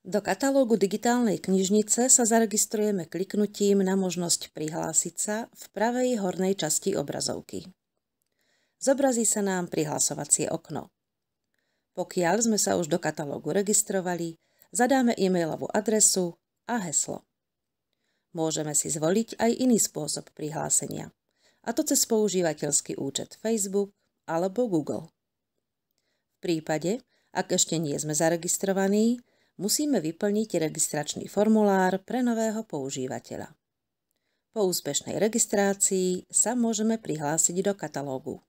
Do katalógu digitálnej knižnice sa zaregistrujeme kliknutím na možnosť prihlásiť sa v pravej hornej časti obrazovky. Zobrazí sa nám prihlasovacie okno. Pokiaľ sme sa už do katalógu registrovali, zadáme e-mailovú adresu a heslo. Môžeme si zvoliť aj iný spôsob prihlásenia, a to cez používateľský účet Facebook alebo Google. V prípade, ak ešte nie sme zaregistrovaní, musíme vyplniť registračný formulár pre nového používateľa. Po úspešnej registrácii sa môžeme prihlásiť do katalógu.